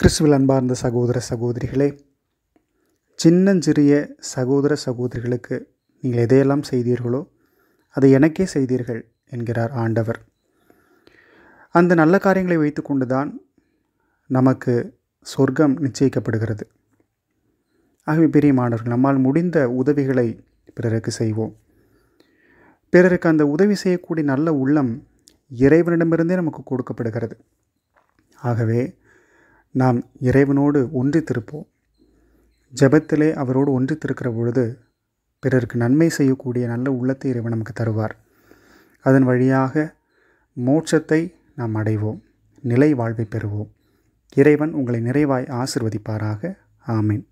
கிறிஸ்துவில் அன்பார்ந்த சகோதர சகோதரிகளே சின்னஞ்சிறிய சகோதர சகோதரிகளுக்கு நீங்கள் எதையெல்லாம் செய்தீர்களோ அதை எனக்கே செய்தீர்கள் என்கிறார் ஆண்டவர் அந்த நல்ல காரியங்களை வைத்துக்கொண்டு தான் நமக்கு சொர்க்கம் நிச்சயிக்கப்படுகிறது ஆகவே பெரிய மாணவர்கள் நம்மால் முடிந்த உதவிகளை பிறருக்கு செய்வோம் பிறருக்கு அந்த உதவி செய்யக்கூடிய நல்ல உள்ளம் இறைவனிடமிருந்தே நமக்கு கொடுக்கப்படுகிறது ஆகவே நாம் இறைவனோடு ஒன்றித்திருப்போம் ஜபத்திலே அவரோடு திருக்கிற பொழுது பிறருக்கு நன்மை செய்யக்கூடிய நல்ல உள்ளத்தை இறைவன் நமக்கு தருவார் அதன் வழியாக மோட்சத்தை நாம் அடைவோம் நிலை வாழ்வை பெறுவோம் இறைவன் உங்களை நிறைவாய் ஆசிர்வதிப்பாராக ஆமீன்